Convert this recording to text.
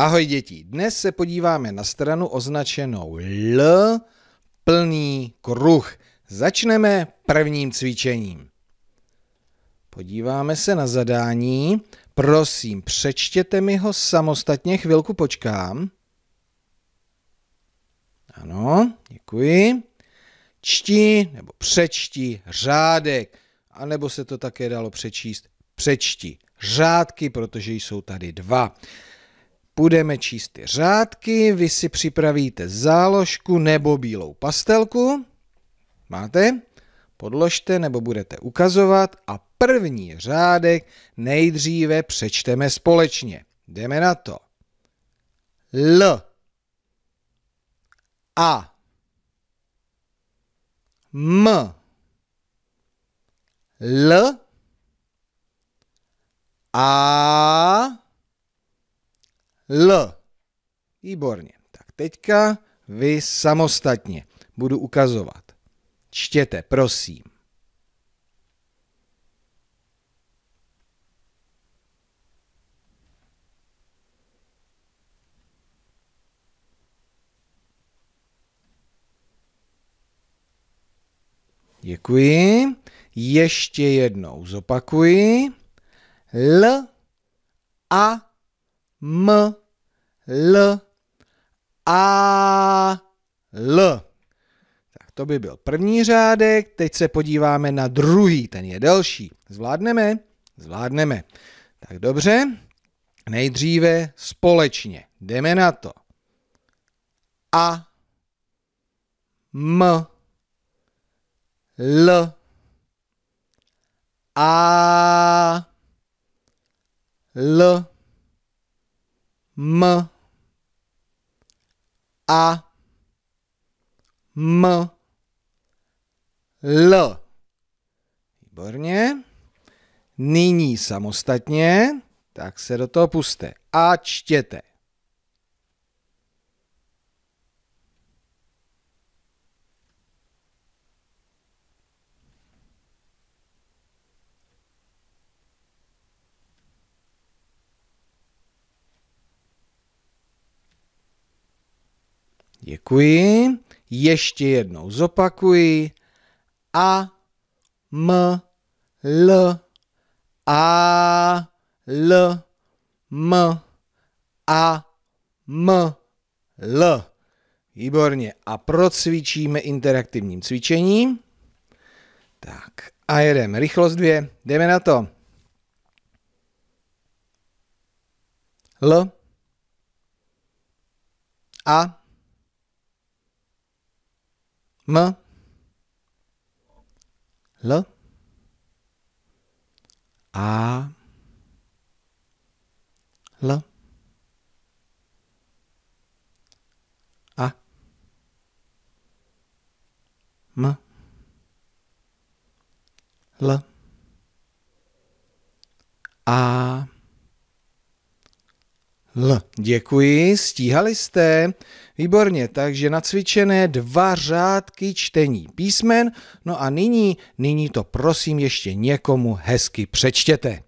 Ahoj děti, dnes se podíváme na stranu označenou L plný kruh. Začneme prvním cvičením. Podíváme se na zadání. Prosím, přečtěte mi ho samostatně, chvilku počkám. Ano, děkuji. Čti nebo přečti řádek, anebo se to také dalo přečíst přečti řádky, protože jsou tady dva. Budeme číst ty řádky, vy si připravíte záložku nebo bílou pastelku. Máte? Podložte nebo budete ukazovat a první řádek nejdříve přečteme společně. Jdeme na to. L A M L A L. Výborně. Tak teďka vy samostatně budu ukazovat. Čtěte, prosím. Děkuji. Ještě jednou zopakuji. L a M, L, A, L. Tak to by byl první řádek, teď se podíváme na druhý, ten je delší. Zvládneme? Zvládneme. Tak dobře, nejdříve společně. Jdeme na to. A, M, L, A, L, M A M L. Výborně. Nyní samostatně, tak se do toho puste a čtěte. Děkuji. Ještě jednou zopakuji. A, m, l, a, l, m, a, m, l. Výborně. A procvičíme interaktivním cvičením. Tak a jedeme. Rychlost dvě. Jdeme na to. L. A. 吗？了？啊？了？啊？吗？了？啊？L. Děkuji, stíhali jste. Výborně, takže nacvičené dva řádky čtení písmen. No a nyní, nyní to prosím ještě někomu hezky přečtěte.